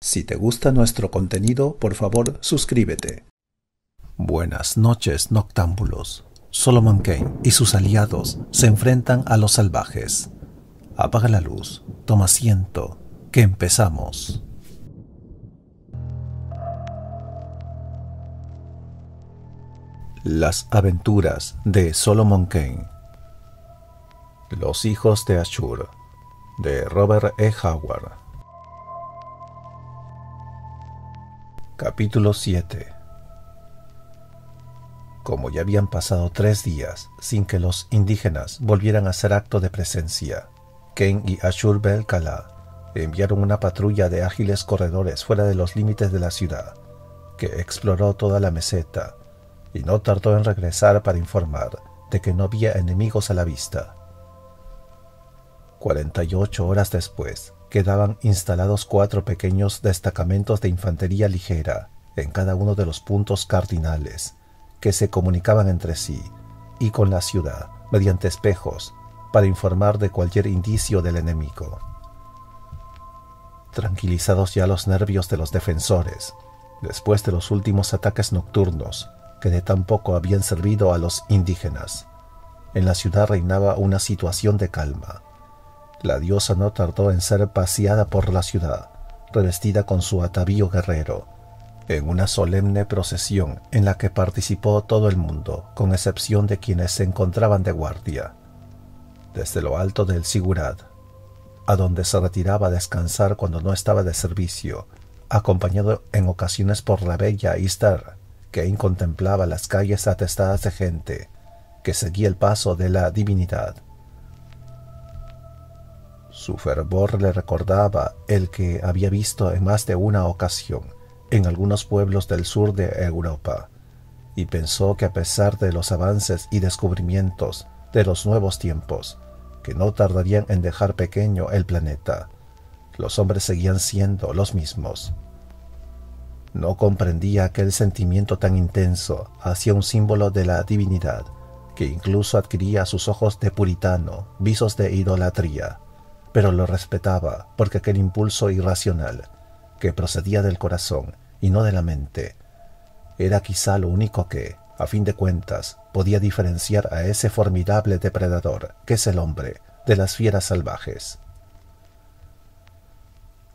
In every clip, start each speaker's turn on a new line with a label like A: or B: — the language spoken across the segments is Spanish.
A: Si te gusta nuestro contenido, por favor suscríbete. Buenas noches, noctámbulos. Solomon Kane y sus aliados se enfrentan a los salvajes. Apaga la luz, toma asiento, que empezamos. Las aventuras de Solomon Kane Los hijos de Ashur de Robert E. Howard Capítulo 7 Como ya habían pasado tres días sin que los indígenas volvieran a hacer acto de presencia, Ken y Ashur Bel Kala enviaron una patrulla de ágiles corredores fuera de los límites de la ciudad, que exploró toda la meseta y no tardó en regresar para informar de que no había enemigos a la vista. 48 horas después, quedaban instalados cuatro pequeños destacamentos de infantería ligera en cada uno de los puntos cardinales, que se comunicaban entre sí y con la ciudad mediante espejos para informar de cualquier indicio del enemigo. Tranquilizados ya los nervios de los defensores, después de los últimos ataques nocturnos que de tan poco habían servido a los indígenas, en la ciudad reinaba una situación de calma la diosa no tardó en ser paseada por la ciudad, revestida con su atavío guerrero, en una solemne procesión en la que participó todo el mundo, con excepción de quienes se encontraban de guardia. Desde lo alto del Sigurad, a donde se retiraba a descansar cuando no estaba de servicio, acompañado en ocasiones por la bella Istar, que incontemplaba las calles atestadas de gente, que seguía el paso de la divinidad su fervor le recordaba el que había visto en más de una ocasión en algunos pueblos del sur de Europa, y pensó que a pesar de los avances y descubrimientos de los nuevos tiempos, que no tardarían en dejar pequeño el planeta, los hombres seguían siendo los mismos. No comprendía aquel sentimiento tan intenso hacia un símbolo de la divinidad, que incluso adquiría a sus ojos de puritano visos de idolatría pero lo respetaba porque aquel impulso irracional, que procedía del corazón y no de la mente, era quizá lo único que, a fin de cuentas, podía diferenciar a ese formidable depredador, que es el hombre, de las fieras salvajes.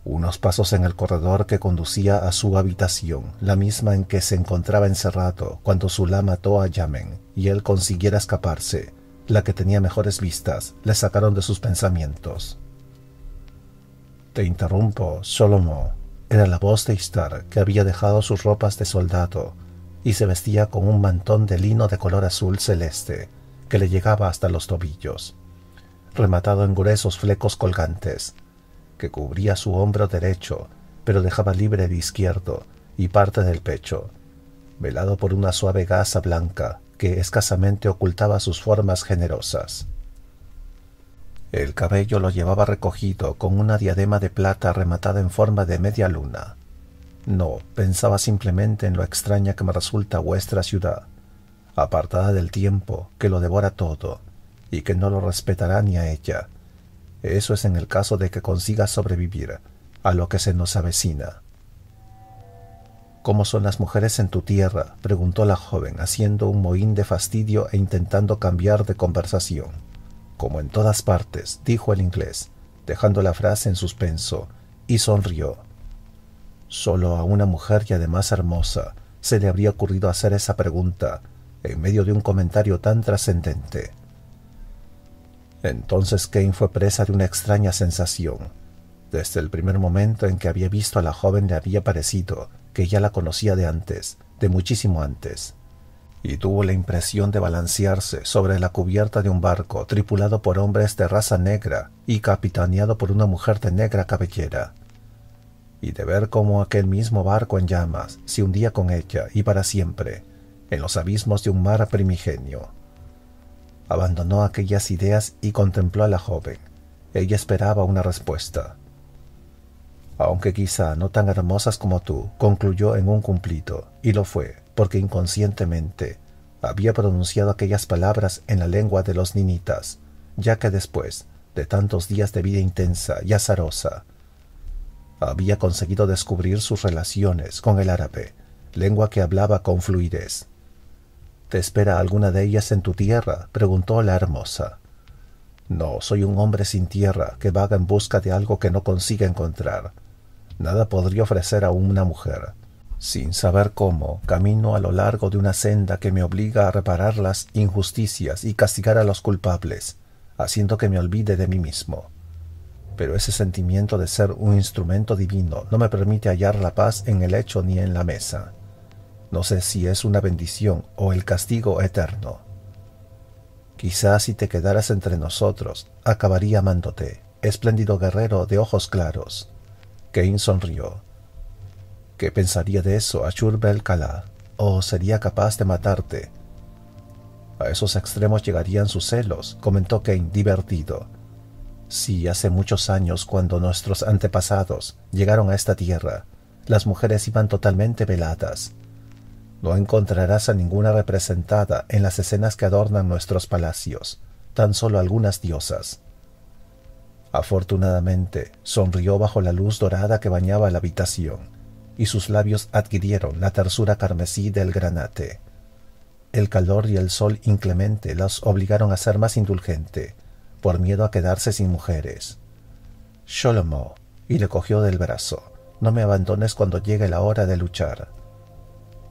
A: Unos pasos en el corredor que conducía a su habitación, la misma en que se encontraba encerrado cuando Zula mató a Yamen y él consiguiera escaparse, la que tenía mejores vistas, le sacaron de sus pensamientos. Te interrumpo, Solomon. Era la voz de Istar, que había dejado sus ropas de soldado y se vestía con un mantón de lino de color azul celeste, que le llegaba hasta los tobillos, rematado en gruesos flecos colgantes, que cubría su hombro derecho, pero dejaba libre el izquierdo y parte del pecho, velado por una suave gasa blanca que escasamente ocultaba sus formas generosas. El cabello lo llevaba recogido con una diadema de plata rematada en forma de media luna. No, pensaba simplemente en lo extraña que me resulta vuestra ciudad, apartada del tiempo que lo devora todo y que no lo respetará ni a ella. Eso es en el caso de que consiga sobrevivir a lo que se nos avecina. ¿Cómo son las mujeres en tu tierra? preguntó la joven, haciendo un mohín de fastidio e intentando cambiar de conversación como en todas partes, dijo el inglés, dejando la frase en suspenso, y sonrió. Solo a una mujer y además hermosa se le habría ocurrido hacer esa pregunta en medio de un comentario tan trascendente. Entonces Kane fue presa de una extraña sensación. Desde el primer momento en que había visto a la joven le había parecido que ya la conocía de antes, de muchísimo antes y tuvo la impresión de balancearse sobre la cubierta de un barco tripulado por hombres de raza negra y capitaneado por una mujer de negra cabellera, y de ver cómo aquel mismo barco en llamas se hundía con ella y para siempre en los abismos de un mar primigenio. Abandonó aquellas ideas y contempló a la joven. Ella esperaba una respuesta. Aunque quizá no tan hermosas como tú, concluyó en un cumplido, y lo fue, porque inconscientemente había pronunciado aquellas palabras en la lengua de los ninitas, ya que después de tantos días de vida intensa y azarosa, había conseguido descubrir sus relaciones con el árabe, lengua que hablaba con fluidez. ¿Te espera alguna de ellas en tu tierra? preguntó la hermosa. No, soy un hombre sin tierra que vaga en busca de algo que no consiga encontrar. Nada podría ofrecer a una mujer sin saber cómo, camino a lo largo de una senda que me obliga a reparar las injusticias y castigar a los culpables, haciendo que me olvide de mí mismo. Pero ese sentimiento de ser un instrumento divino no me permite hallar la paz en el hecho ni en la mesa. No sé si es una bendición o el castigo eterno. Quizás si te quedaras entre nosotros, acabaría amándote, espléndido guerrero de ojos claros. Cain sonrió. ¿Qué pensaría de eso Ashur Kalá? ¿O sería capaz de matarte? A esos extremos llegarían sus celos, comentó Kane divertido. Sí, hace muchos años, cuando nuestros antepasados llegaron a esta tierra, las mujeres iban totalmente veladas. No encontrarás a ninguna representada en las escenas que adornan nuestros palacios, tan solo algunas diosas. Afortunadamente, sonrió bajo la luz dorada que bañaba la habitación y sus labios adquirieron la tersura carmesí del granate. El calor y el sol inclemente los obligaron a ser más indulgente, por miedo a quedarse sin mujeres. —¡Sholomó! y le cogió del brazo, no me abandones cuando llegue la hora de luchar.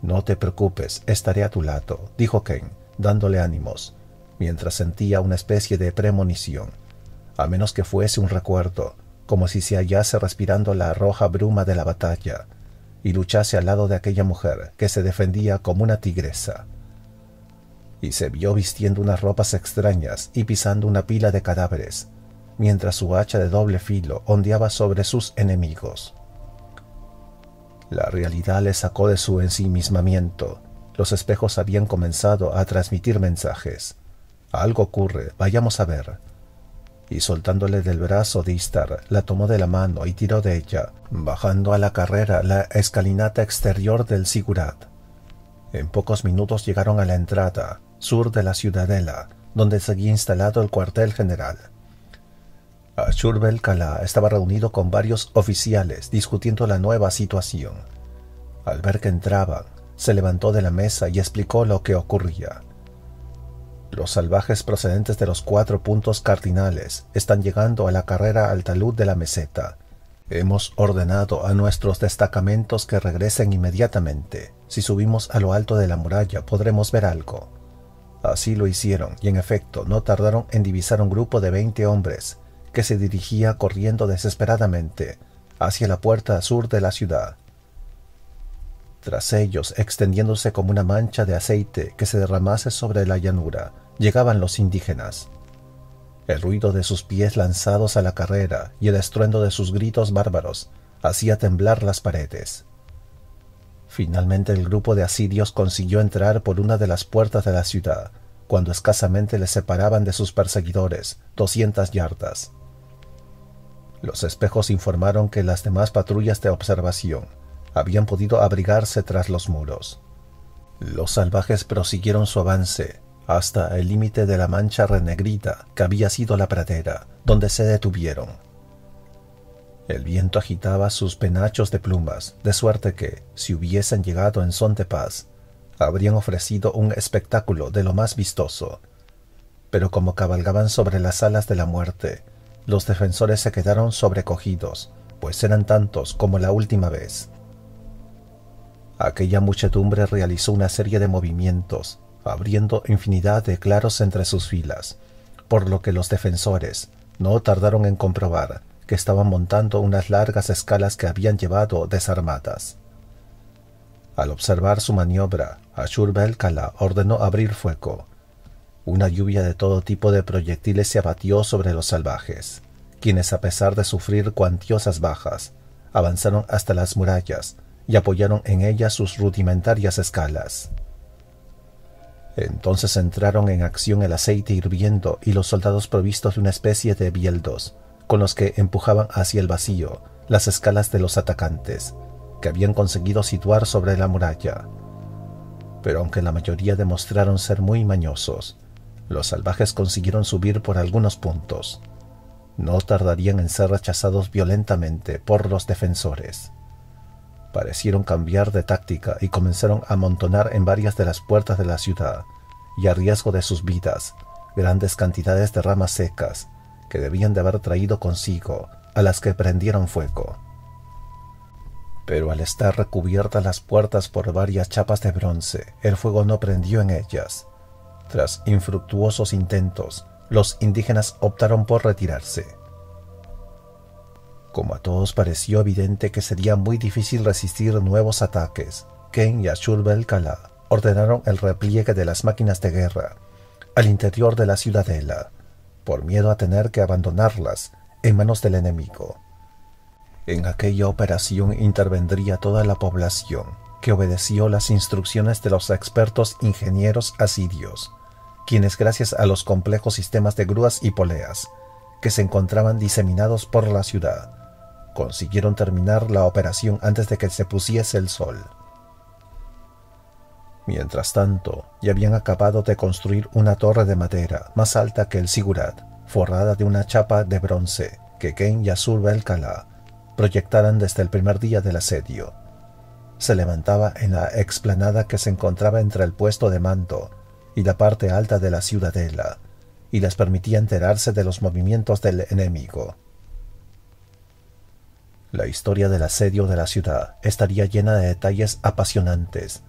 A: No te preocupes, estaré a tu lado, dijo Ken, dándole ánimos, mientras sentía una especie de premonición, a menos que fuese un recuerdo, como si se hallase respirando la roja bruma de la batalla, y luchase al lado de aquella mujer que se defendía como una tigresa. Y se vio vistiendo unas ropas extrañas y pisando una pila de cadáveres, mientras su hacha de doble filo ondeaba sobre sus enemigos. La realidad le sacó de su ensimismamiento. Los espejos habían comenzado a transmitir mensajes. Algo ocurre, vayamos a ver y soltándole del brazo de la tomó de la mano y tiró de ella, bajando a la carrera la escalinata exterior del Sigurat. En pocos minutos llegaron a la entrada, sur de la ciudadela, donde seguía instalado el cuartel general. Ashurbel Kalá estaba reunido con varios oficiales discutiendo la nueva situación. Al ver que entraban, se levantó de la mesa y explicó lo que ocurría. Los salvajes procedentes de los cuatro puntos cardinales están llegando a la carrera al talud de la meseta. Hemos ordenado a nuestros destacamentos que regresen inmediatamente. Si subimos a lo alto de la muralla podremos ver algo. Así lo hicieron, y en efecto no tardaron en divisar un grupo de veinte hombres, que se dirigía corriendo desesperadamente hacia la puerta sur de la ciudad. Tras ellos, extendiéndose como una mancha de aceite que se derramase sobre la llanura, llegaban los indígenas. El ruido de sus pies lanzados a la carrera y el estruendo de sus gritos bárbaros hacía temblar las paredes. Finalmente el grupo de asirios consiguió entrar por una de las puertas de la ciudad, cuando escasamente les separaban de sus perseguidores, doscientas yardas. Los espejos informaron que las demás patrullas de observación habían podido abrigarse tras los muros. Los salvajes prosiguieron su avance hasta el límite de la mancha renegrita que había sido la pradera, donde se detuvieron. El viento agitaba sus penachos de plumas, de suerte que, si hubiesen llegado en son de paz, habrían ofrecido un espectáculo de lo más vistoso. Pero como cabalgaban sobre las alas de la muerte, los defensores se quedaron sobrecogidos, pues eran tantos como la última vez. Aquella muchedumbre realizó una serie de movimientos, abriendo infinidad de claros entre sus filas, por lo que los defensores no tardaron en comprobar que estaban montando unas largas escalas que habían llevado desarmadas. Al observar su maniobra, Ashur Belkala ordenó abrir fuego. Una lluvia de todo tipo de proyectiles se abatió sobre los salvajes, quienes a pesar de sufrir cuantiosas bajas, avanzaron hasta las murallas, y apoyaron en ella sus rudimentarias escalas. Entonces entraron en acción el aceite hirviendo y los soldados provistos de una especie de bieldos, con los que empujaban hacia el vacío las escalas de los atacantes, que habían conseguido situar sobre la muralla. Pero aunque la mayoría demostraron ser muy mañosos, los salvajes consiguieron subir por algunos puntos. No tardarían en ser rechazados violentamente por los defensores parecieron cambiar de táctica y comenzaron a amontonar en varias de las puertas de la ciudad, y a riesgo de sus vidas, grandes cantidades de ramas secas que debían de haber traído consigo, a las que prendieron fuego. Pero al estar recubiertas las puertas por varias chapas de bronce, el fuego no prendió en ellas. Tras infructuosos intentos, los indígenas optaron por retirarse como a todos pareció evidente que sería muy difícil resistir nuevos ataques, Ken y Ashur Belkala ordenaron el repliegue de las máquinas de guerra al interior de la ciudadela, por miedo a tener que abandonarlas en manos del enemigo. En aquella operación intervendría toda la población, que obedeció las instrucciones de los expertos ingenieros asirios, quienes gracias a los complejos sistemas de grúas y poleas que se encontraban diseminados por la ciudad, consiguieron terminar la operación antes de que se pusiese el sol. Mientras tanto, ya habían acabado de construir una torre de madera más alta que el Sigurat, forrada de una chapa de bronce que Ken y Azur Belkala proyectaran desde el primer día del asedio. Se levantaba en la explanada que se encontraba entre el puesto de manto y la parte alta de la ciudadela, y les permitía enterarse de los movimientos del enemigo. La historia del asedio de la ciudad estaría llena de detalles apasionantes,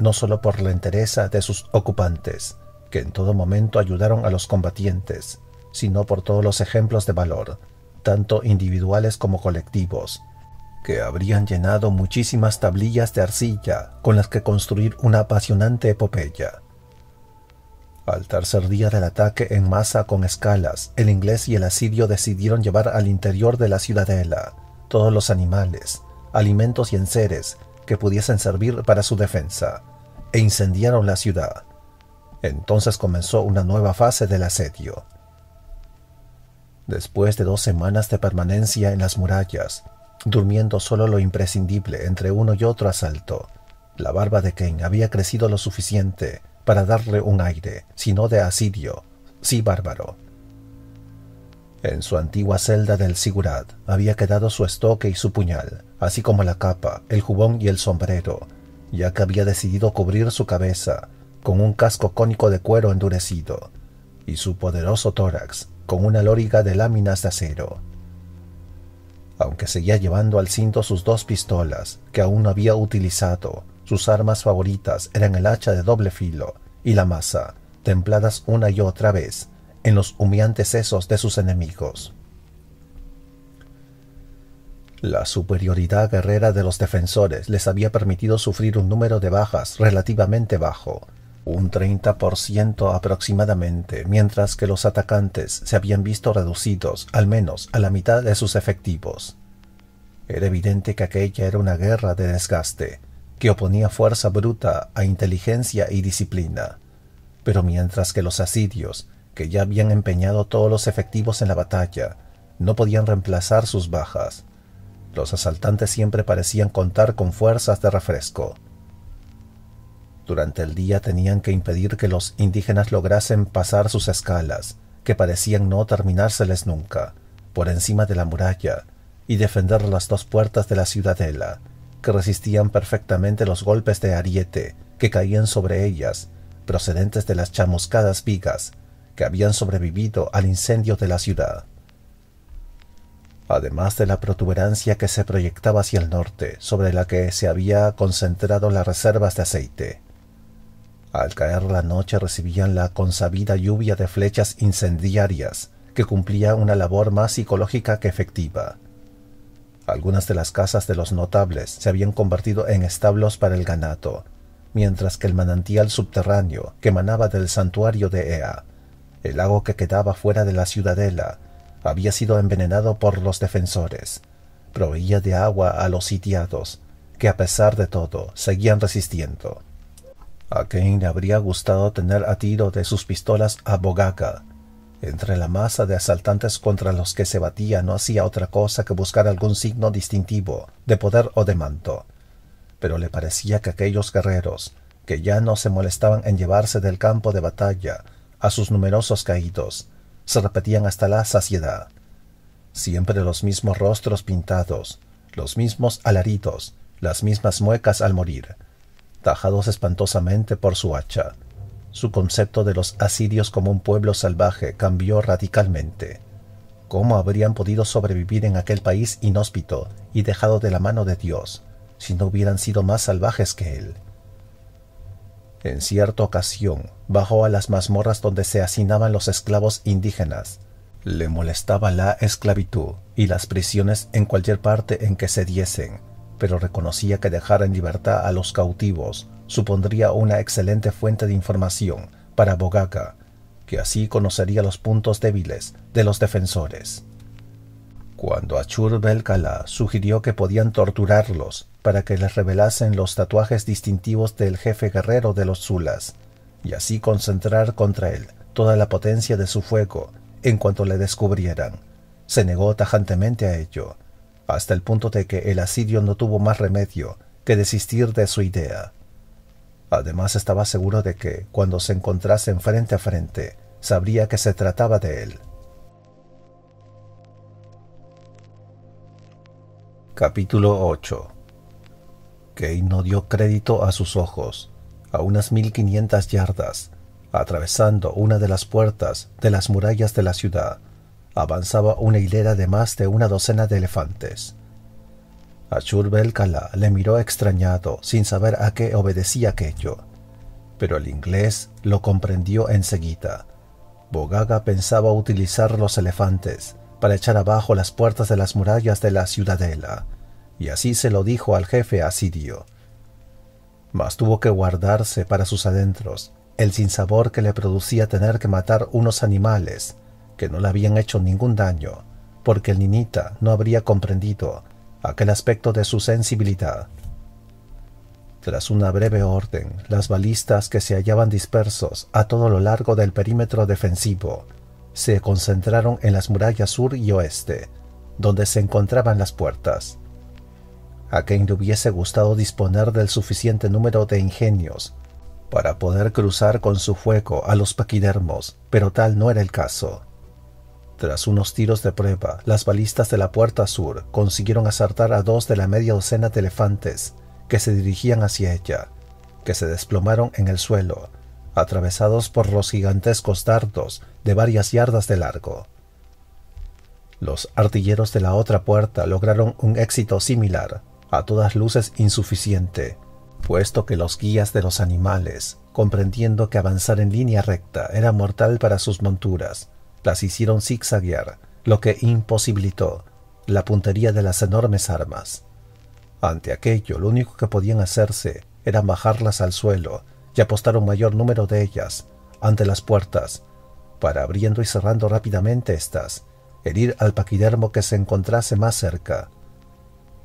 A: no solo por la entereza de sus ocupantes, que en todo momento ayudaron a los combatientes, sino por todos los ejemplos de valor, tanto individuales como colectivos, que habrían llenado muchísimas tablillas de arcilla con las que construir una apasionante epopeya. Al tercer día del ataque en masa con escalas, el inglés y el asirio decidieron llevar al interior de la ciudadela todos los animales, alimentos y enseres que pudiesen servir para su defensa, e incendiaron la ciudad. Entonces comenzó una nueva fase del asedio. Después de dos semanas de permanencia en las murallas, durmiendo solo lo imprescindible entre uno y otro asalto, la barba de Ken había crecido lo suficiente para darle un aire, si no de asidio, sí bárbaro. En su antigua celda del Sigurad había quedado su estoque y su puñal, así como la capa, el jubón y el sombrero, ya que había decidido cubrir su cabeza con un casco cónico de cuero endurecido y su poderoso tórax con una lóriga de láminas de acero. Aunque seguía llevando al cinto sus dos pistolas, que aún no había utilizado, sus armas favoritas eran el hacha de doble filo y la masa, templadas una y otra vez, en los humeantes sesos de sus enemigos. La superioridad guerrera de los defensores les había permitido sufrir un número de bajas relativamente bajo, un 30% aproximadamente, mientras que los atacantes se habían visto reducidos al menos a la mitad de sus efectivos. Era evidente que aquella era una guerra de desgaste, que oponía fuerza bruta a inteligencia y disciplina. Pero mientras que los asirios que ya habían empeñado todos los efectivos en la batalla, no podían reemplazar sus bajas. Los asaltantes siempre parecían contar con fuerzas de refresco. Durante el día tenían que impedir que los indígenas lograsen pasar sus escalas, que parecían no terminárseles nunca, por encima de la muralla, y defender las dos puertas de la ciudadela, que resistían perfectamente los golpes de ariete que caían sobre ellas, procedentes de las chamuscadas vigas que habían sobrevivido al incendio de la ciudad. Además de la protuberancia que se proyectaba hacia el norte, sobre la que se había concentrado las reservas de aceite. Al caer la noche recibían la consabida lluvia de flechas incendiarias, que cumplía una labor más psicológica que efectiva. Algunas de las casas de los notables se habían convertido en establos para el ganado, mientras que el manantial subterráneo que emanaba del santuario de Ea el lago que quedaba fuera de la ciudadela había sido envenenado por los defensores. Proveía de agua a los sitiados, que a pesar de todo seguían resistiendo. A Kane le habría gustado tener a tiro de sus pistolas a Bogaca. Entre la masa de asaltantes contra los que se batía no hacía otra cosa que buscar algún signo distintivo, de poder o de manto. Pero le parecía que aquellos guerreros, que ya no se molestaban en llevarse del campo de batalla a sus numerosos caídos, se repetían hasta la saciedad. Siempre los mismos rostros pintados, los mismos alaridos, las mismas muecas al morir, tajados espantosamente por su hacha. Su concepto de los asirios como un pueblo salvaje cambió radicalmente. ¿Cómo habrían podido sobrevivir en aquel país inhóspito y dejado de la mano de Dios si no hubieran sido más salvajes que él? En cierta ocasión, bajó a las mazmorras donde se hacinaban los esclavos indígenas. Le molestaba la esclavitud y las prisiones en cualquier parte en que se diesen, pero reconocía que dejar en libertad a los cautivos supondría una excelente fuente de información para Bogaca, que así conocería los puntos débiles de los defensores. Cuando Achur Belkala sugirió que podían torturarlos para que les revelasen los tatuajes distintivos del jefe guerrero de los Zulas, y así concentrar contra él toda la potencia de su fuego en cuanto le descubrieran. Se negó tajantemente a ello, hasta el punto de que el asidio no tuvo más remedio que desistir de su idea. Además estaba seguro de que, cuando se encontrasen frente a frente, sabría que se trataba de él. Capítulo 8 que no dio crédito a sus ojos. A unas 1500 yardas, atravesando una de las puertas de las murallas de la ciudad, avanzaba una hilera de más de una docena de elefantes. Ashur Belkala le miró extrañado, sin saber a qué obedecía aquello. Pero el inglés lo comprendió enseguida. Bogaga pensaba utilizar los elefantes para echar abajo las puertas de las murallas de la ciudadela y así se lo dijo al jefe asidio. Mas tuvo que guardarse para sus adentros el sinsabor que le producía tener que matar unos animales que no le habían hecho ningún daño, porque el ninita no habría comprendido aquel aspecto de su sensibilidad. Tras una breve orden, las balistas que se hallaban dispersos a todo lo largo del perímetro defensivo se concentraron en las murallas sur y oeste, donde se encontraban las puertas a quien le hubiese gustado disponer del suficiente número de ingenios para poder cruzar con su fuego a los paquidermos, pero tal no era el caso. Tras unos tiros de prueba, las balistas de la puerta sur consiguieron acertar a dos de la media docena de elefantes que se dirigían hacia ella, que se desplomaron en el suelo, atravesados por los gigantescos dardos de varias yardas de largo. Los artilleros de la otra puerta lograron un éxito similar, a todas luces insuficiente, puesto que los guías de los animales, comprendiendo que avanzar en línea recta era mortal para sus monturas, las hicieron zigzaguear, lo que imposibilitó la puntería de las enormes armas. Ante aquello, lo único que podían hacerse era bajarlas al suelo y apostar un mayor número de ellas ante las puertas, para abriendo y cerrando rápidamente estas, herir al paquidermo que se encontrase más cerca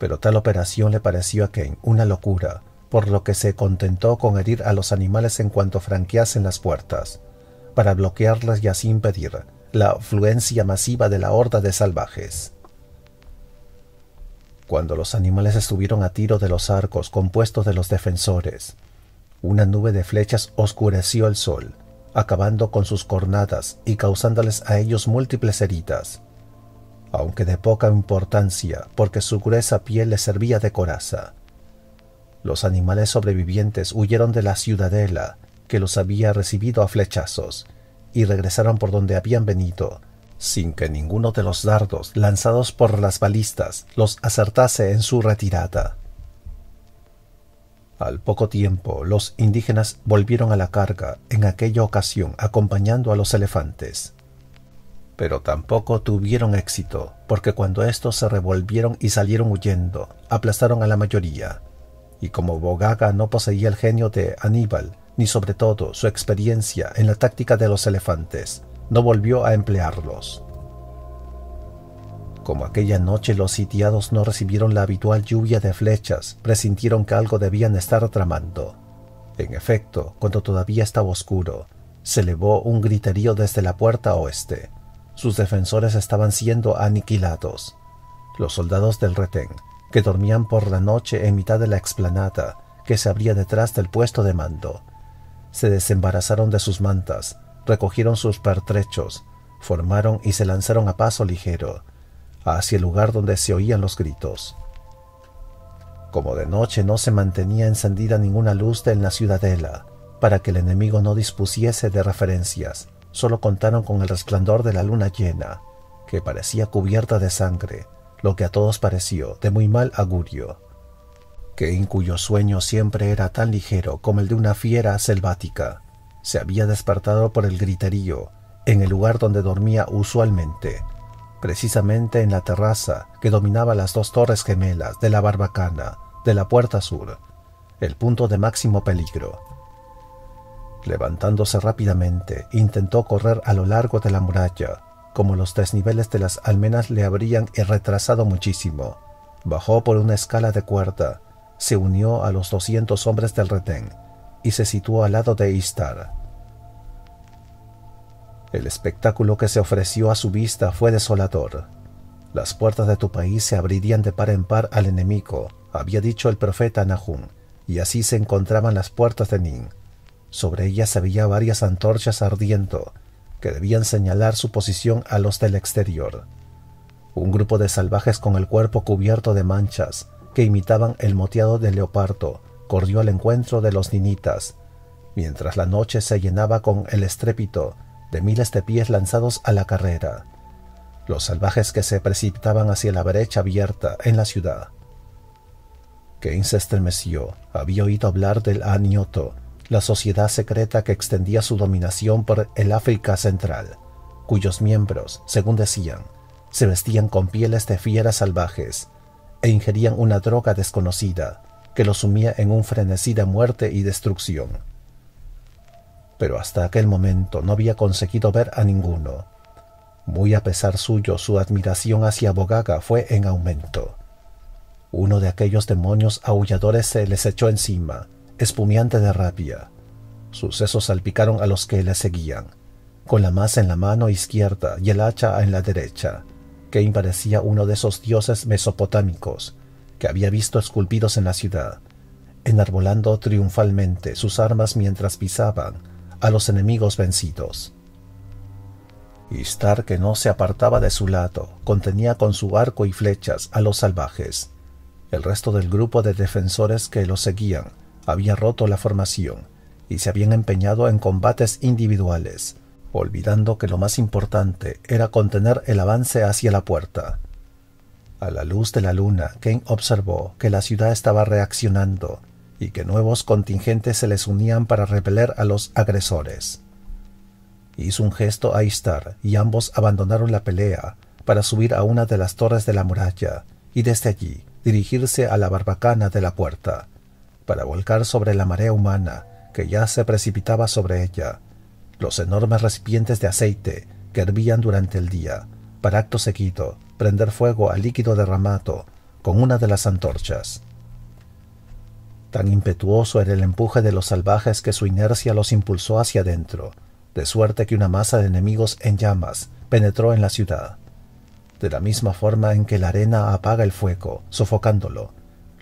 A: pero tal operación le pareció a Ken una locura, por lo que se contentó con herir a los animales en cuanto franqueasen las puertas, para bloquearlas y así impedir la afluencia masiva de la horda de salvajes. Cuando los animales estuvieron a tiro de los arcos compuestos de los defensores, una nube de flechas oscureció el sol, acabando con sus cornadas y causándoles a ellos múltiples heridas, aunque de poca importancia, porque su gruesa piel le servía de coraza. Los animales sobrevivientes huyeron de la ciudadela, que los había recibido a flechazos, y regresaron por donde habían venido, sin que ninguno de los dardos lanzados por las balistas los acertase en su retirada. Al poco tiempo, los indígenas volvieron a la carga, en aquella ocasión acompañando a los elefantes pero tampoco tuvieron éxito, porque cuando estos se revolvieron y salieron huyendo, aplastaron a la mayoría. Y como Bogaga no poseía el genio de Aníbal, ni sobre todo su experiencia en la táctica de los elefantes, no volvió a emplearlos. Como aquella noche los sitiados no recibieron la habitual lluvia de flechas, presintieron que algo debían estar tramando. En efecto, cuando todavía estaba oscuro, se elevó un griterío desde la puerta oeste. Sus defensores estaban siendo aniquilados. Los soldados del retén, que dormían por la noche en mitad de la explanada que se abría detrás del puesto de mando, se desembarazaron de sus mantas, recogieron sus pertrechos, formaron y se lanzaron a paso ligero hacia el lugar donde se oían los gritos. Como de noche no se mantenía encendida ninguna luz en la ciudadela, para que el enemigo no dispusiese de referencias, Solo contaron con el resplandor de la luna llena, que parecía cubierta de sangre, lo que a todos pareció de muy mal augurio. en cuyo sueño siempre era tan ligero como el de una fiera selvática, se había despertado por el griterío en el lugar donde dormía usualmente, precisamente en la terraza que dominaba las dos torres gemelas de la barbacana de la puerta sur, el punto de máximo peligro. Levantándose rápidamente, intentó correr a lo largo de la muralla. Como los desniveles de las almenas le habrían retrasado muchísimo, bajó por una escala de cuerda, se unió a los 200 hombres del retén y se situó al lado de Istar. El espectáculo que se ofreció a su vista fue desolador. Las puertas de tu país se abrirían de par en par al enemigo, había dicho el profeta Nahum, y así se encontraban las puertas de Nin sobre ella se veía varias antorchas ardiendo, que debían señalar su posición a los del exterior. Un grupo de salvajes con el cuerpo cubierto de manchas, que imitaban el moteado de leopardo, corrió al encuentro de los ninitas, mientras la noche se llenaba con el estrépito de miles de pies lanzados a la carrera. Los salvajes que se precipitaban hacia la brecha abierta en la ciudad. Kane estremeció. Había oído hablar del anioto, la sociedad secreta que extendía su dominación por el África Central, cuyos miembros, según decían, se vestían con pieles de fieras salvajes e ingerían una droga desconocida que los sumía en un frenesí de muerte y destrucción. Pero hasta aquel momento no había conseguido ver a ninguno. Muy a pesar suyo, su admiración hacia Bogaga fue en aumento. Uno de aquellos demonios aulladores se les echó encima, espumiante de rabia. sesos salpicaron a los que le seguían, con la masa en la mano izquierda y el hacha en la derecha. que imparecía uno de esos dioses mesopotámicos que había visto esculpidos en la ciudad, enarbolando triunfalmente sus armas mientras pisaban a los enemigos vencidos. Star, que no se apartaba de su lado, contenía con su arco y flechas a los salvajes. El resto del grupo de defensores que lo seguían había roto la formación y se habían empeñado en combates individuales, olvidando que lo más importante era contener el avance hacia la puerta. A la luz de la luna, Kane observó que la ciudad estaba reaccionando y que nuevos contingentes se les unían para repeler a los agresores. Hizo un gesto a Istar y ambos abandonaron la pelea para subir a una de las torres de la muralla y desde allí dirigirse a la barbacana de la puerta, para volcar sobre la marea humana que ya se precipitaba sobre ella, los enormes recipientes de aceite que hervían durante el día, para acto seguido prender fuego al líquido derramado con una de las antorchas. Tan impetuoso era el empuje de los salvajes que su inercia los impulsó hacia adentro, de suerte que una masa de enemigos en llamas penetró en la ciudad. De la misma forma en que la arena apaga el fuego, sofocándolo,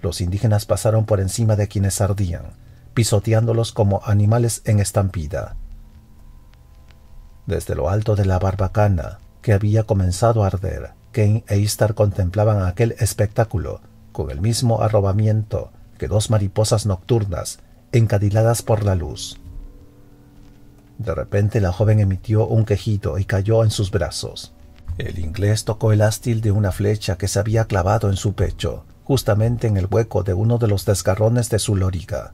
A: los indígenas pasaron por encima de quienes ardían, pisoteándolos como animales en estampida. Desde lo alto de la barbacana, que había comenzado a arder, Kane e Istar contemplaban aquel espectáculo con el mismo arrobamiento que dos mariposas nocturnas encadiladas por la luz. De repente la joven emitió un quejito y cayó en sus brazos. El inglés tocó el ástil de una flecha que se había clavado en su pecho justamente en el hueco de uno de los desgarrones de su loriga.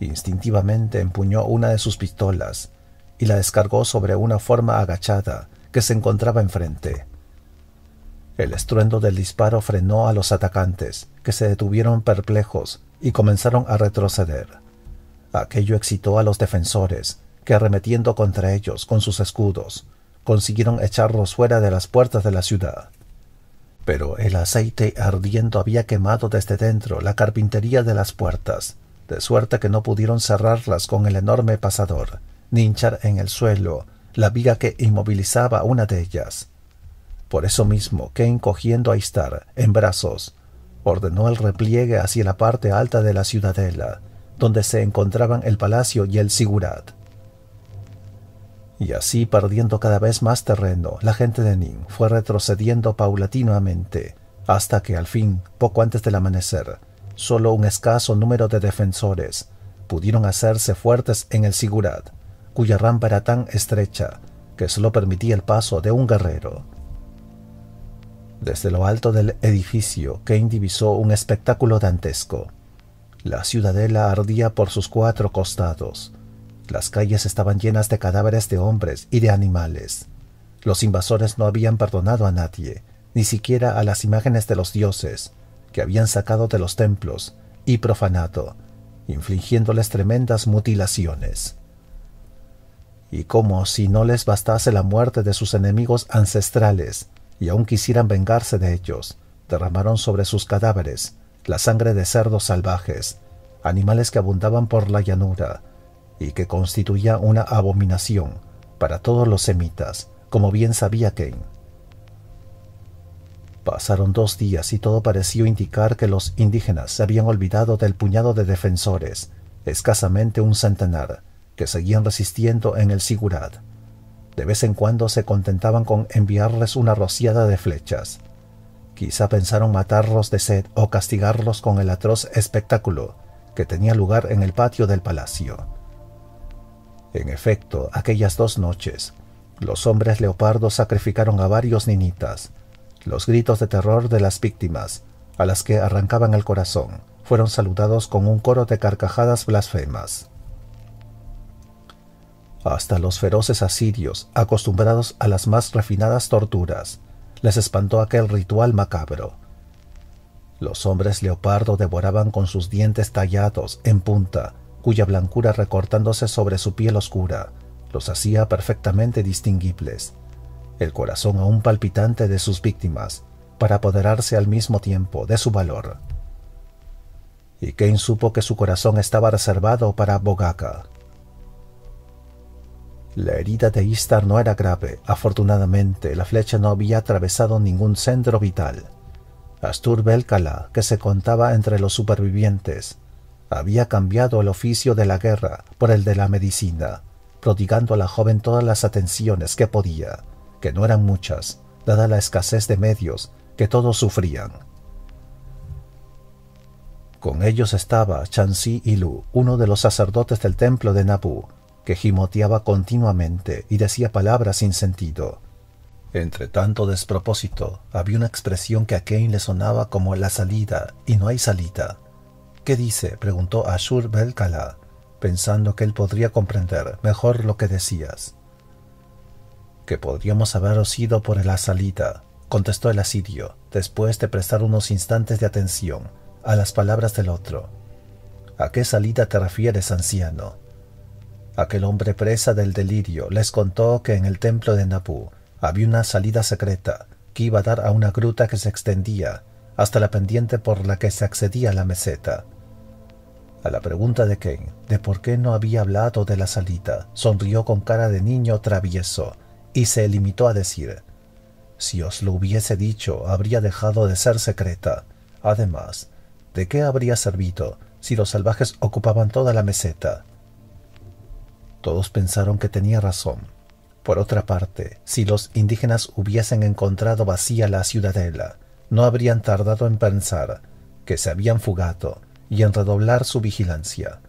A: Instintivamente empuñó una de sus pistolas y la descargó sobre una forma agachada que se encontraba enfrente. El estruendo del disparo frenó a los atacantes, que se detuvieron perplejos y comenzaron a retroceder. Aquello excitó a los defensores, que arremetiendo contra ellos con sus escudos, consiguieron echarlos fuera de las puertas de la ciudad pero el aceite ardiendo había quemado desde dentro la carpintería de las puertas, de suerte que no pudieron cerrarlas con el enorme pasador, ni hinchar en el suelo la viga que inmovilizaba una de ellas. Por eso mismo que cogiendo a Istar en brazos, ordenó el repliegue hacia la parte alta de la ciudadela, donde se encontraban el palacio y el sigurat. Y así, perdiendo cada vez más terreno, la gente de Nin fue retrocediendo paulatinamente, hasta que al fin, poco antes del amanecer, solo un escaso número de defensores pudieron hacerse fuertes en el Sigurat, cuya rampa era tan estrecha que solo permitía el paso de un guerrero. Desde lo alto del edificio, Kane divisó un espectáculo dantesco. La ciudadela ardía por sus cuatro costados, las calles estaban llenas de cadáveres de hombres y de animales. Los invasores no habían perdonado a nadie, ni siquiera a las imágenes de los dioses, que habían sacado de los templos y profanado, infligiéndoles tremendas mutilaciones. Y como si no les bastase la muerte de sus enemigos ancestrales, y aún quisieran vengarse de ellos, derramaron sobre sus cadáveres la sangre de cerdos salvajes, animales que abundaban por la llanura, y que constituía una abominación para todos los semitas, como bien sabía Cain. Pasaron dos días y todo pareció indicar que los indígenas se habían olvidado del puñado de defensores, escasamente un centenar, que seguían resistiendo en el Sigurad. De vez en cuando se contentaban con enviarles una rociada de flechas. Quizá pensaron matarlos de sed o castigarlos con el atroz espectáculo que tenía lugar en el patio del palacio. En efecto, aquellas dos noches, los hombres leopardos sacrificaron a varios ninitas. Los gritos de terror de las víctimas, a las que arrancaban el corazón, fueron saludados con un coro de carcajadas blasfemas. Hasta los feroces asirios, acostumbrados a las más refinadas torturas, les espantó aquel ritual macabro. Los hombres leopardo devoraban con sus dientes tallados en punta cuya blancura recortándose sobre su piel oscura los hacía perfectamente distinguibles, el corazón aún palpitante de sus víctimas, para apoderarse al mismo tiempo de su valor. Y Kane supo que su corazón estaba reservado para Bogaka. La herida de Istar no era grave. Afortunadamente, la flecha no había atravesado ningún centro vital. Astur Belkala, que se contaba entre los supervivientes, había cambiado el oficio de la guerra por el de la medicina, prodigando a la joven todas las atenciones que podía, que no eran muchas, dada la escasez de medios que todos sufrían. Con ellos estaba y Lu, uno de los sacerdotes del templo de Nabu, que gimoteaba continuamente y decía palabras sin sentido. Entre tanto despropósito, había una expresión que a Kane le sonaba como la salida y no hay salida, ¿Qué dice? preguntó Ashur Bel pensando que él podría comprender mejor lo que decías. Que podríamos haberos ido por la salida? contestó el asirio, después de prestar unos instantes de atención a las palabras del otro. ¿A qué salida te refieres, anciano? Aquel hombre presa del delirio les contó que en el templo de Nabú había una salida secreta que iba a dar a una gruta que se extendía hasta la pendiente por la que se accedía a la meseta. A la pregunta de Ken de por qué no había hablado de la salita, sonrió con cara de niño travieso y se limitó a decir, Si os lo hubiese dicho, habría dejado de ser secreta. Además, ¿de qué habría servido si los salvajes ocupaban toda la meseta? Todos pensaron que tenía razón. Por otra parte, si los indígenas hubiesen encontrado vacía la ciudadela, no habrían tardado en pensar que se habían fugado y en redoblar su vigilancia.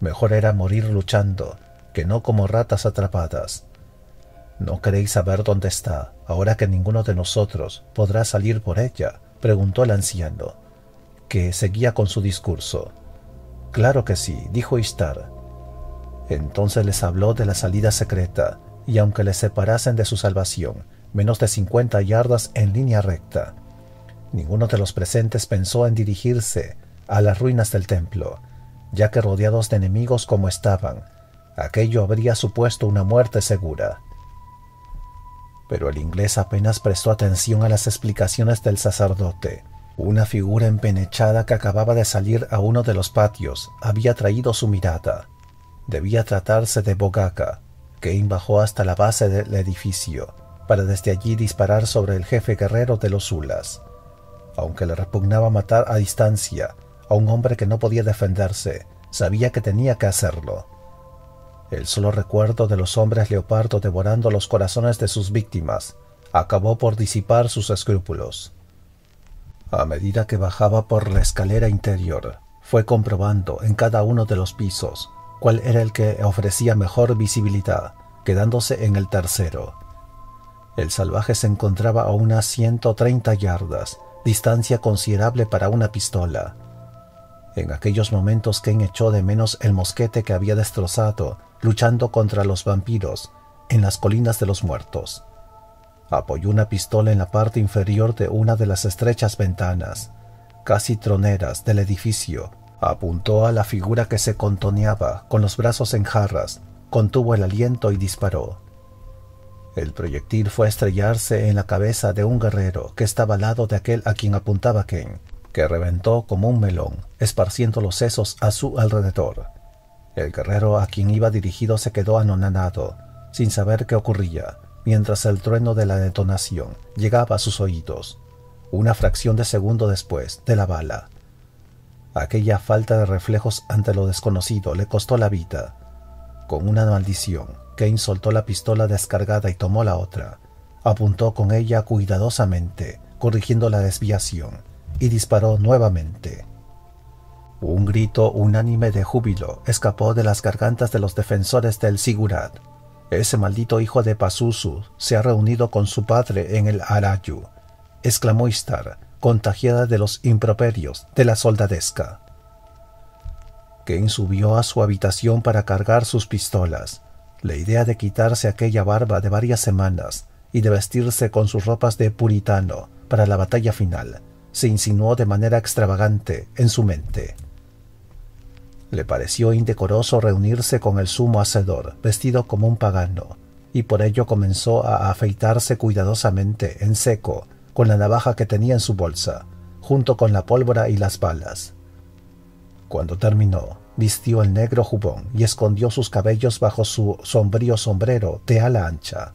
A: Mejor era morir luchando que no como ratas atrapadas. ¿No queréis saber dónde está, ahora que ninguno de nosotros podrá salir por ella? preguntó el anciano, que seguía con su discurso. Claro que sí, dijo Istar. Entonces les habló de la salida secreta, y aunque les separasen de su salvación, menos de cincuenta yardas en línea recta. Ninguno de los presentes pensó en dirigirse a las ruinas del templo, ya que rodeados de enemigos como estaban, aquello habría supuesto una muerte segura. Pero el inglés apenas prestó atención a las explicaciones del sacerdote. Una figura empenechada que acababa de salir a uno de los patios había traído su mirada. Debía tratarse de Bogaca, que bajó hasta la base del edificio, para desde allí disparar sobre el jefe guerrero de los Ulas. Aunque le repugnaba matar a distancia, a un hombre que no podía defenderse, sabía que tenía que hacerlo. El solo recuerdo de los hombres leopardo devorando los corazones de sus víctimas acabó por disipar sus escrúpulos. A medida que bajaba por la escalera interior, fue comprobando en cada uno de los pisos cuál era el que ofrecía mejor visibilidad, quedándose en el tercero. El salvaje se encontraba a unas 130 yardas, distancia considerable para una pistola. En aquellos momentos Ken echó de menos el mosquete que había destrozado, luchando contra los vampiros, en las colinas de los muertos. Apoyó una pistola en la parte inferior de una de las estrechas ventanas, casi troneras, del edificio. Apuntó a la figura que se contoneaba, con los brazos en jarras, contuvo el aliento y disparó. El proyectil fue a estrellarse en la cabeza de un guerrero que estaba al lado de aquel a quien apuntaba Ken que reventó como un melón, esparciendo los sesos a su alrededor. El guerrero a quien iba dirigido se quedó anonanado, sin saber qué ocurría, mientras el trueno de la detonación llegaba a sus oídos, una fracción de segundo después de la bala. Aquella falta de reflejos ante lo desconocido le costó la vida. Con una maldición, Kane soltó la pistola descargada y tomó la otra. Apuntó con ella cuidadosamente, corrigiendo la desviación y disparó nuevamente. Un grito unánime de júbilo escapó de las gargantas de los defensores del Sigurat. Ese maldito hijo de Pazuzu se ha reunido con su padre en el Arayu, exclamó Istar, contagiada de los improperios de la soldadesca. Ken subió a su habitación para cargar sus pistolas. La idea de quitarse aquella barba de varias semanas y de vestirse con sus ropas de puritano para la batalla final se insinuó de manera extravagante en su mente. Le pareció indecoroso reunirse con el sumo hacedor, vestido como un pagano, y por ello comenzó a afeitarse cuidadosamente en seco con la navaja que tenía en su bolsa, junto con la pólvora y las balas. Cuando terminó, vistió el negro jubón y escondió sus cabellos bajo su sombrío sombrero de ala ancha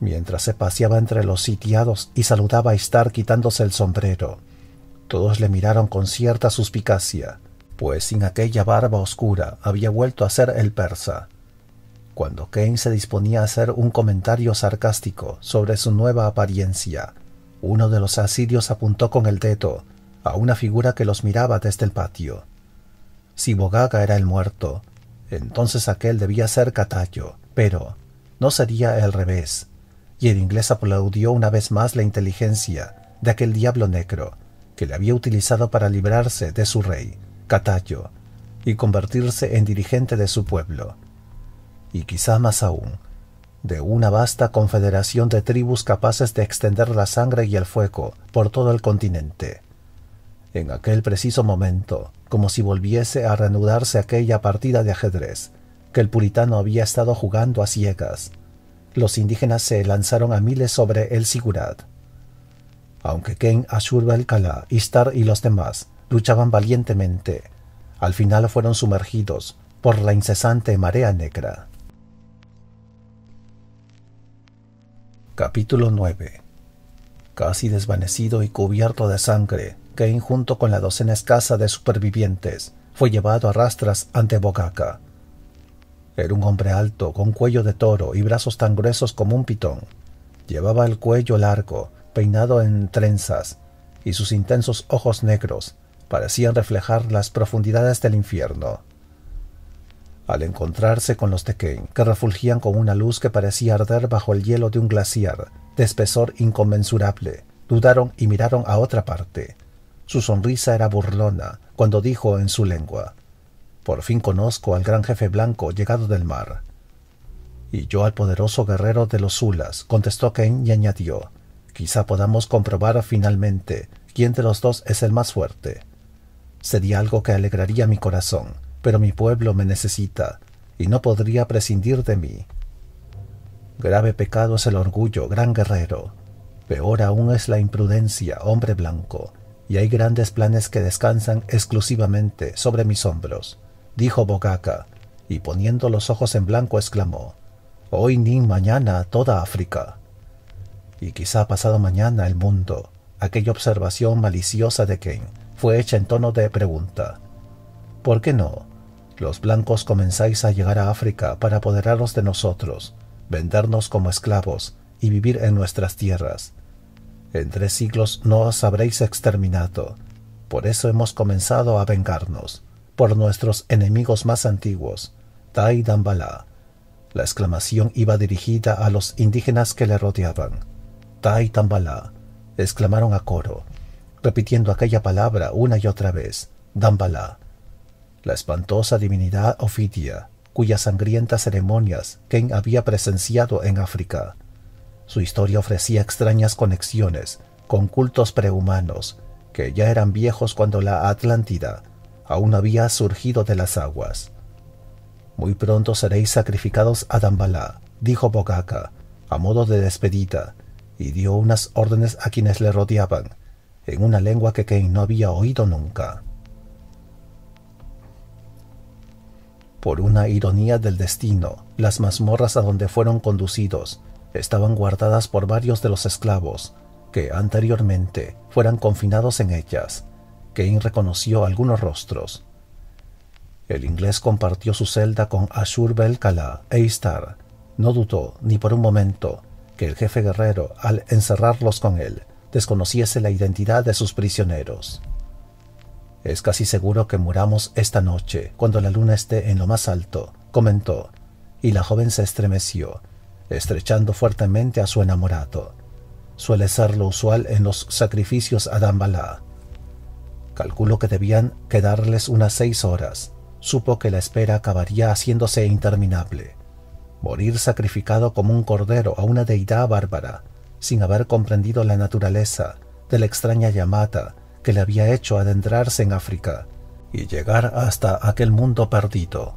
A: mientras se paseaba entre los sitiados y saludaba a Star quitándose el sombrero. Todos le miraron con cierta suspicacia, pues sin aquella barba oscura había vuelto a ser el persa. Cuando Kane se disponía a hacer un comentario sarcástico sobre su nueva apariencia, uno de los asirios apuntó con el dedo a una figura que los miraba desde el patio. Si Bogaga era el muerto, entonces aquel debía ser Catayo, pero no sería el revés y el inglés aplaudió una vez más la inteligencia de aquel diablo negro que le había utilizado para librarse de su rey, Catayo, y convertirse en dirigente de su pueblo. Y quizá más aún, de una vasta confederación de tribus capaces de extender la sangre y el fuego por todo el continente. En aquel preciso momento, como si volviese a reanudarse aquella partida de ajedrez que el puritano había estado jugando a ciegas, los indígenas se lanzaron a miles sobre el Sigurad. Aunque Ken, Ashurba, Alcalá, Istar y los demás luchaban valientemente, al final fueron sumergidos por la incesante marea negra. Capítulo 9 Casi desvanecido y cubierto de sangre, Kane junto con la docena escasa de supervivientes fue llevado a rastras ante Bogaka. Era un hombre alto, con cuello de toro y brazos tan gruesos como un pitón. Llevaba el cuello largo, peinado en trenzas, y sus intensos ojos negros parecían reflejar las profundidades del infierno. Al encontrarse con los Tekken, que refulgían con una luz que parecía arder bajo el hielo de un glaciar, de espesor inconmensurable, dudaron y miraron a otra parte. Su sonrisa era burlona cuando dijo en su lengua por fin conozco al gran jefe blanco llegado del mar. Y yo al poderoso guerrero de los ulas contestó Ken y añadió, quizá podamos comprobar finalmente quién de los dos es el más fuerte. Sería algo que alegraría mi corazón, pero mi pueblo me necesita, y no podría prescindir de mí. Grave pecado es el orgullo, gran guerrero. Peor aún es la imprudencia, hombre blanco, y hay grandes planes que descansan exclusivamente sobre mis hombros dijo Bogaca, y poniendo los ojos en blanco exclamó, Hoy ni mañana toda África. Y quizá pasado mañana el mundo. Aquella observación maliciosa de Ken fue hecha en tono de pregunta. ¿Por qué no? Los blancos comenzáis a llegar a África para apoderaros de nosotros, vendernos como esclavos y vivir en nuestras tierras. En tres siglos no os habréis exterminado. Por eso hemos comenzado a vengarnos por nuestros enemigos más antiguos, Tai Dambala. La exclamación iba dirigida a los indígenas que le rodeaban. Tai Dambala, exclamaron a coro, repitiendo aquella palabra una y otra vez, Dambala. La espantosa divinidad Ofidia, cuyas sangrientas ceremonias Ken había presenciado en África. Su historia ofrecía extrañas conexiones con cultos prehumanos, que ya eran viejos cuando la Atlántida aún había surgido de las aguas. Muy pronto seréis sacrificados a Dambalá, dijo Bogaca, a modo de despedida, y dio unas órdenes a quienes le rodeaban, en una lengua que Kane no había oído nunca. Por una ironía del destino, las mazmorras a donde fueron conducidos estaban guardadas por varios de los esclavos, que anteriormente fueran confinados en ellas, Kane reconoció algunos rostros. El inglés compartió su celda con Ashur Belkala e Istar. No dudó, ni por un momento, que el jefe guerrero, al encerrarlos con él, desconociese la identidad de sus prisioneros. Es casi seguro que muramos esta noche, cuando la luna esté en lo más alto, comentó, y la joven se estremeció, estrechando fuertemente a su enamorado. Suele ser lo usual en los sacrificios a Dambalá. Calculó que debían quedarles unas seis horas. Supo que la espera acabaría haciéndose interminable. Morir sacrificado como un cordero a una deidad bárbara, sin haber comprendido la naturaleza de la extraña llamada que le había hecho adentrarse en África y llegar hasta aquel mundo perdido.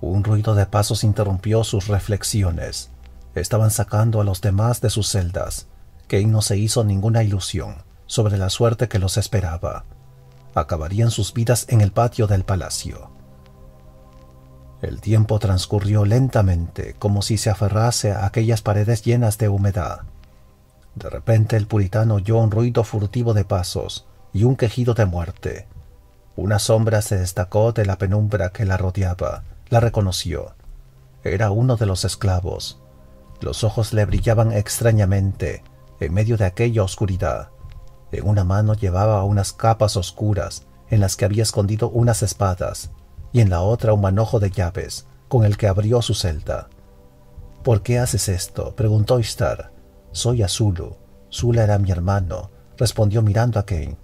A: Un ruido de pasos interrumpió sus reflexiones. Estaban sacando a los demás de sus celdas. Kane no se hizo ninguna ilusión sobre la suerte que los esperaba acabarían sus vidas en el patio del palacio. El tiempo transcurrió lentamente, como si se aferrase a aquellas paredes llenas de humedad. De repente el puritano oyó un ruido furtivo de pasos y un quejido de muerte. Una sombra se destacó de la penumbra que la rodeaba. La reconoció. Era uno de los esclavos. Los ojos le brillaban extrañamente en medio de aquella oscuridad. Eh, una mano llevaba unas capas oscuras en las que había escondido unas espadas y en la otra un manojo de llaves con el que abrió su celda. ¿Por qué haces esto? preguntó Istar. Soy Azulu. Zula era mi hermano, respondió mirando a Kane.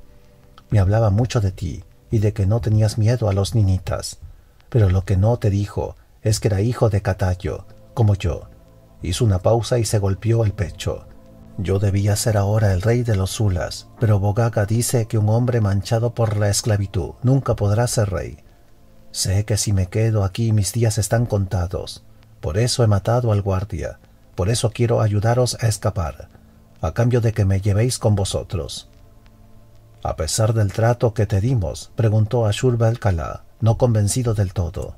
A: Me hablaba mucho de ti y de que no tenías miedo a los ninitas, pero lo que no te dijo es que era hijo de Catayo, como yo. Hizo una pausa y se golpeó el pecho. Yo debía ser ahora el rey de los Zulas, pero Bogaga dice que un hombre manchado por la esclavitud nunca podrá ser rey. Sé que si me quedo aquí mis días están contados. Por eso he matado al guardia. Por eso quiero ayudaros a escapar, a cambio de que me llevéis con vosotros. A pesar del trato que te dimos, preguntó Ashur kalá no convencido del todo.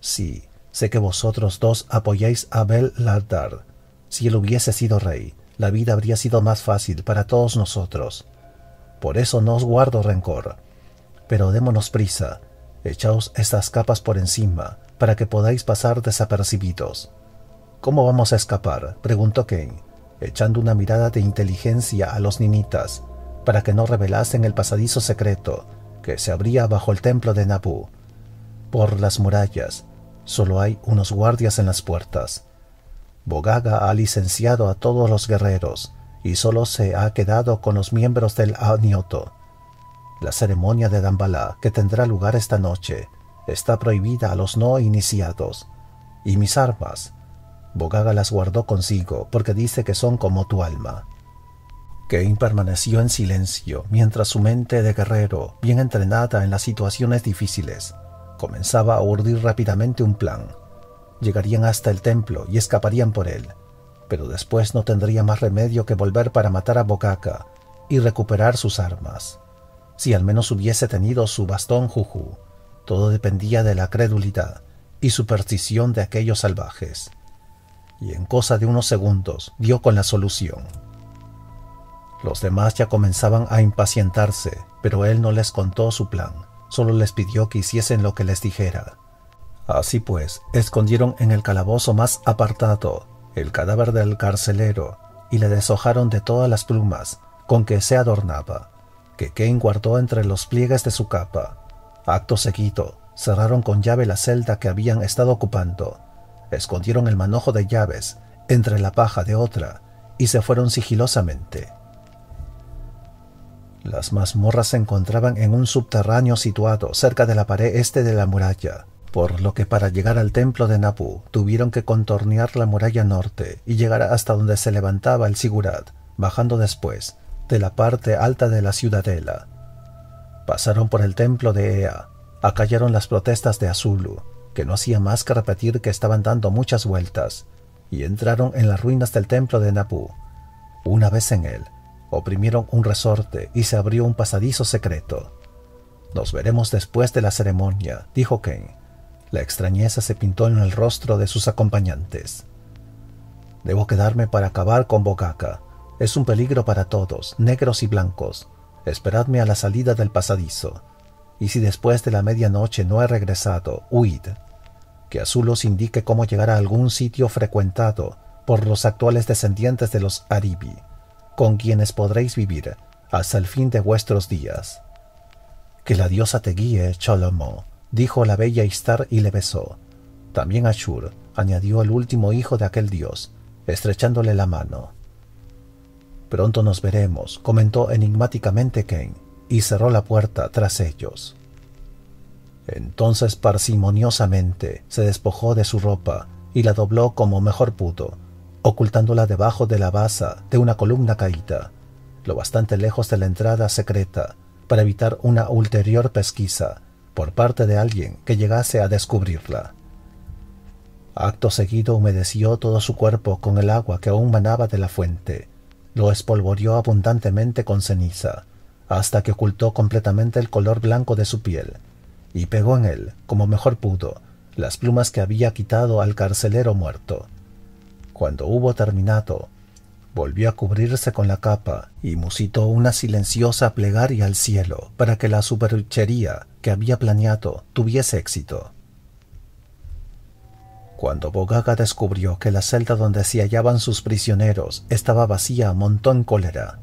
A: Sí, sé que vosotros dos apoyáis a Bel Lardar, si él hubiese sido rey, la vida habría sido más fácil para todos nosotros. Por eso no os guardo rencor. Pero démonos prisa, echaos estas capas por encima, para que podáis pasar desapercibidos. ¿Cómo vamos a escapar? preguntó Ken, echando una mirada de inteligencia a los ninitas, para que no revelasen el pasadizo secreto que se abría bajo el templo de Nabu. Por las murallas, solo hay unos guardias en las puertas. Bogaga ha licenciado a todos los guerreros y solo se ha quedado con los miembros del Anioto. La ceremonia de Dambala, que tendrá lugar esta noche, está prohibida a los no iniciados. Y mis armas, Bogaga las guardó consigo porque dice que son como tu alma. Kane permaneció en silencio mientras su mente de guerrero, bien entrenada en las situaciones difíciles, comenzaba a urdir rápidamente un plan llegarían hasta el templo y escaparían por él, pero después no tendría más remedio que volver para matar a Bokaka y recuperar sus armas. Si al menos hubiese tenido su bastón juju, todo dependía de la credulidad y superstición de aquellos salvajes. Y en cosa de unos segundos dio con la solución. Los demás ya comenzaban a impacientarse, pero él no les contó su plan, solo les pidió que hiciesen lo que les dijera Así pues, escondieron en el calabozo más apartado el cadáver del carcelero y le deshojaron de todas las plumas con que se adornaba, que Kane guardó entre los pliegues de su capa. Acto seguido, cerraron con llave la celda que habían estado ocupando, escondieron el manojo de llaves entre la paja de otra y se fueron sigilosamente. Las mazmorras se encontraban en un subterráneo situado cerca de la pared este de la muralla, por lo que para llegar al templo de Napu tuvieron que contornear la muralla norte y llegar hasta donde se levantaba el Sigurat, bajando después de la parte alta de la ciudadela. Pasaron por el templo de Ea, acallaron las protestas de Azulu, que no hacía más que repetir que estaban dando muchas vueltas, y entraron en las ruinas del templo de Napu. Una vez en él, oprimieron un resorte y se abrió un pasadizo secreto. Nos veremos después de la ceremonia, dijo Ken la extrañeza se pintó en el rostro de sus acompañantes. Debo quedarme para acabar con Bocaca. Es un peligro para todos, negros y blancos. Esperadme a la salida del pasadizo. Y si después de la medianoche no he regresado, huid. Que Azul os indique cómo llegar a algún sitio frecuentado por los actuales descendientes de los Aribi, con quienes podréis vivir hasta el fin de vuestros días. Que la diosa te guíe, Cholomo dijo la bella Istar y le besó. También Ashur añadió el último hijo de aquel dios, estrechándole la mano. Pronto nos veremos, comentó enigmáticamente Ken, y cerró la puerta tras ellos. Entonces parsimoniosamente se despojó de su ropa y la dobló como mejor pudo, ocultándola debajo de la basa de una columna caída, lo bastante lejos de la entrada secreta para evitar una ulterior pesquisa por parte de alguien que llegase a descubrirla. Acto seguido humedeció todo su cuerpo con el agua que aún manaba de la fuente, lo espolvoreó abundantemente con ceniza, hasta que ocultó completamente el color blanco de su piel, y pegó en él, como mejor pudo, las plumas que había quitado al carcelero muerto. Cuando hubo terminado, volvió a cubrirse con la capa y musitó una silenciosa plegaria al cielo para que la superchería que había planeado tuviese éxito. Cuando Bogaga descubrió que la celda donde se hallaban sus prisioneros estaba vacía, montó en cólera.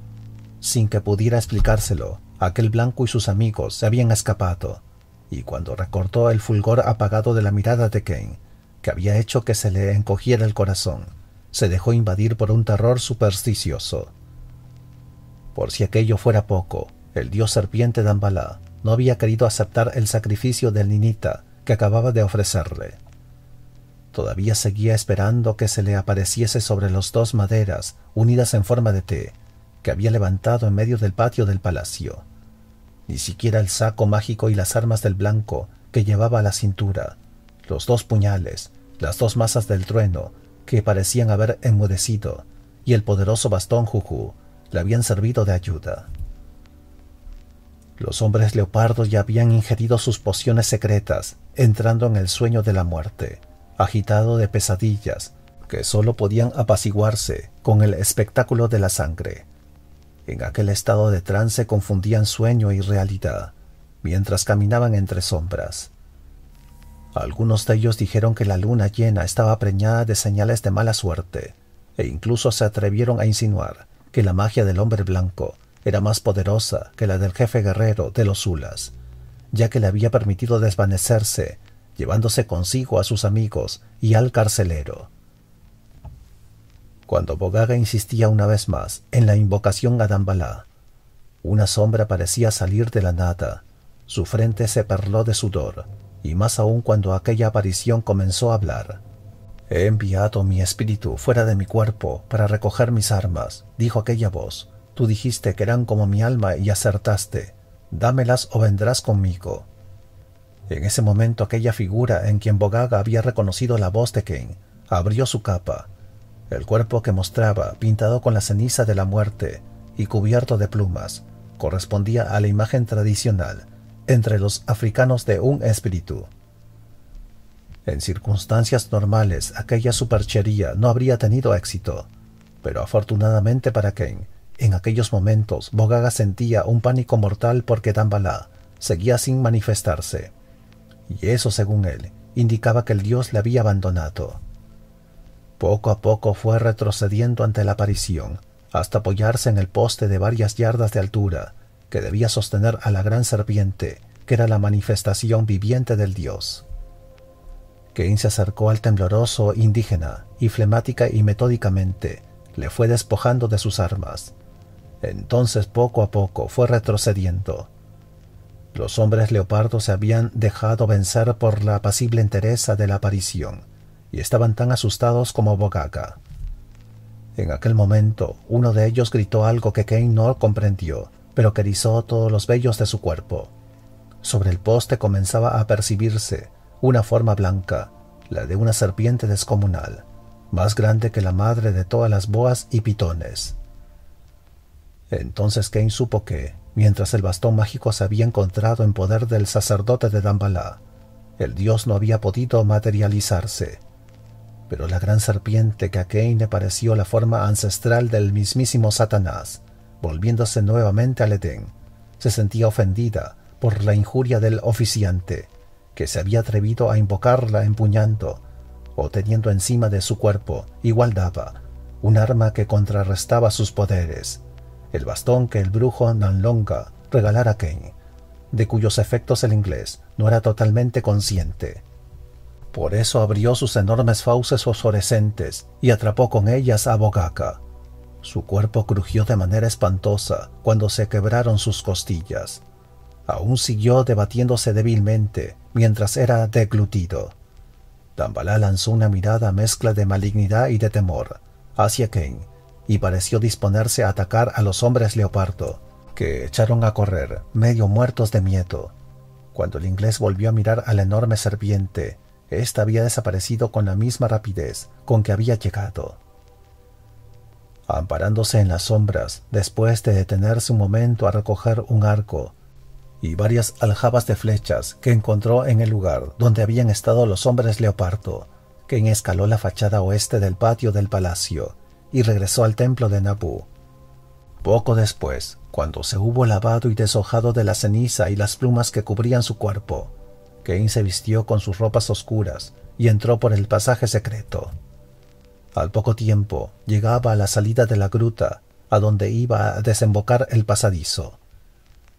A: Sin que pudiera explicárselo, aquel blanco y sus amigos se habían escapado, y cuando recortó el fulgor apagado de la mirada de Kane, que había hecho que se le encogiera el corazón, se dejó invadir por un terror supersticioso. Por si aquello fuera poco, el dios serpiente Dambalá no había querido aceptar el sacrificio del ninita que acababa de ofrecerle. Todavía seguía esperando que se le apareciese sobre las dos maderas unidas en forma de té que había levantado en medio del patio del palacio. Ni siquiera el saco mágico y las armas del blanco que llevaba a la cintura, los dos puñales, las dos masas del trueno que parecían haber enmudecido, y el poderoso bastón Juju le habían servido de ayuda. Los hombres leopardo ya habían ingerido sus pociones secretas, entrando en el sueño de la muerte, agitado de pesadillas, que sólo podían apaciguarse con el espectáculo de la sangre. En aquel estado de trance confundían sueño y realidad, mientras caminaban entre sombras. Algunos de ellos dijeron que la luna llena estaba preñada de señales de mala suerte, e incluso se atrevieron a insinuar que la magia del hombre blanco era más poderosa que la del jefe guerrero de los Ulas, ya que le había permitido desvanecerse, llevándose consigo a sus amigos y al carcelero. Cuando Bogaga insistía una vez más en la invocación a Dambalá, una sombra parecía salir de la nada. Su frente se perló de sudor y más aún cuando aquella aparición comenzó a hablar. He enviado mi espíritu fuera de mi cuerpo para recoger mis armas, dijo aquella voz. Tú dijiste que eran como mi alma y acertaste. Dámelas o vendrás conmigo. En ese momento aquella figura en quien Bogaga había reconocido la voz de Ken abrió su capa. El cuerpo que mostraba, pintado con la ceniza de la muerte y cubierto de plumas, correspondía a la imagen tradicional entre los africanos de un espíritu. En circunstancias normales, aquella superchería no habría tenido éxito, pero afortunadamente para Ken, en aquellos momentos Bogaga sentía un pánico mortal porque Dambala seguía sin manifestarse, y eso, según él, indicaba que el dios le había abandonado. Poco a poco fue retrocediendo ante la aparición, hasta apoyarse en el poste de varias yardas de altura, que debía sostener a la gran serpiente, que era la manifestación viviente del dios. Kane se acercó al tembloroso indígena y flemática y metódicamente le fue despojando de sus armas. Entonces poco a poco fue retrocediendo. Los hombres leopardos se habían dejado vencer por la apacible entereza de la aparición y estaban tan asustados como Bogaga. En aquel momento, uno de ellos gritó algo que Kane no comprendió pero que erizó todos los vellos de su cuerpo. Sobre el poste comenzaba a percibirse una forma blanca, la de una serpiente descomunal, más grande que la madre de todas las boas y pitones. Entonces Kane supo que, mientras el bastón mágico se había encontrado en poder del sacerdote de Dambalá, el dios no había podido materializarse. Pero la gran serpiente que a Kane le pareció la forma ancestral del mismísimo Satanás volviéndose nuevamente al Edén. Se sentía ofendida por la injuria del oficiante, que se había atrevido a invocarla empuñando o teniendo encima de su cuerpo, daba, un arma que contrarrestaba sus poderes, el bastón que el brujo Nanlonga regalara a Ken, de cuyos efectos el inglés no era totalmente consciente. Por eso abrió sus enormes fauces fosforescentes y atrapó con ellas a Bogaka, su cuerpo crujió de manera espantosa cuando se quebraron sus costillas. Aún siguió debatiéndose débilmente mientras era deglutido. Dambalá lanzó una mirada mezcla de malignidad y de temor hacia Ken y pareció disponerse a atacar a los hombres leopardo, que echaron a correr, medio muertos de miedo. Cuando el inglés volvió a mirar al enorme serpiente, ésta había desaparecido con la misma rapidez con que había llegado amparándose en las sombras después de detenerse un momento a recoger un arco y varias aljabas de flechas que encontró en el lugar donde habían estado los hombres leopardo, quien escaló la fachada oeste del patio del palacio y regresó al templo de Nabú. Poco después, cuando se hubo lavado y deshojado de la ceniza y las plumas que cubrían su cuerpo, Cain se vistió con sus ropas oscuras y entró por el pasaje secreto. Al poco tiempo llegaba a la salida de la gruta, a donde iba a desembocar el pasadizo.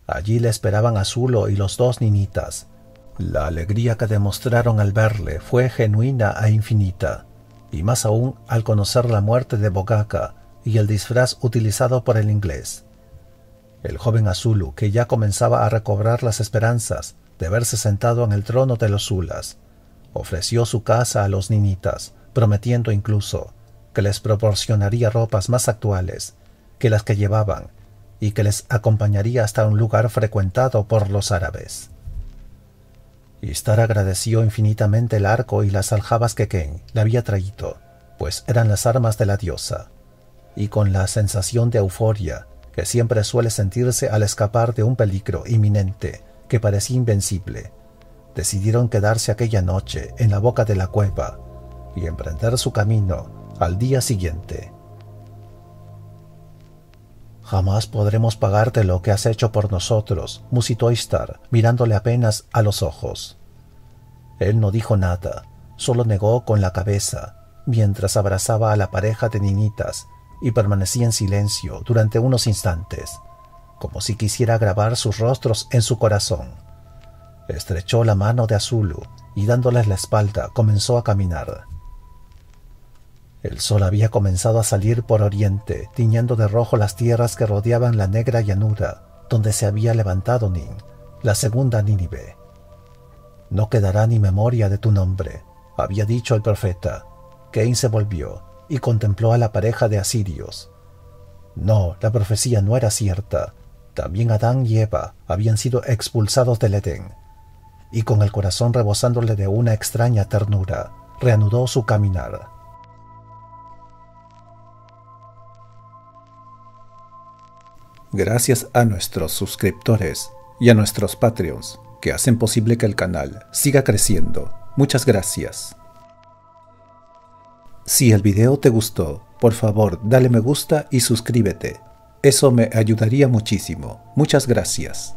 A: Allí le esperaban Azulo y los dos ninitas. La alegría que demostraron al verle fue genuina e infinita, y más aún al conocer la muerte de Bogaca y el disfraz utilizado por el inglés. El joven Azulu, que ya comenzaba a recobrar las esperanzas de verse sentado en el trono de los Zulas, ofreció su casa a los ninitas, prometiendo incluso que les proporcionaría ropas más actuales que las que llevaban y que les acompañaría hasta un lugar frecuentado por los árabes. Istar agradeció infinitamente el arco y las aljabas que Ken le había traído, pues eran las armas de la diosa, y con la sensación de euforia que siempre suele sentirse al escapar de un peligro inminente que parecía invencible, decidieron quedarse aquella noche en la boca de la cueva y emprender su camino al día siguiente. Jamás podremos pagarte lo que has hecho por nosotros, musitó Istar, mirándole apenas a los ojos. Él no dijo nada, solo negó con la cabeza, mientras abrazaba a la pareja de niñitas y permanecía en silencio durante unos instantes, como si quisiera grabar sus rostros en su corazón. Estrechó la mano de Azulu y dándoles la espalda comenzó a caminar. El sol había comenzado a salir por oriente, tiñendo de rojo las tierras que rodeaban la negra llanura, donde se había levantado Nin, la segunda Nínive. No quedará ni memoria de tu nombre, había dicho el profeta. Cain se volvió y contempló a la pareja de asirios. No, la profecía no era cierta. También Adán y Eva habían sido expulsados del Edén. Y con el corazón rebosándole de una extraña ternura, reanudó su caminar. gracias a nuestros suscriptores y a nuestros Patreons que hacen posible que el canal siga creciendo. Muchas gracias. Si el video te gustó, por favor dale me gusta y suscríbete. Eso me ayudaría muchísimo. Muchas gracias.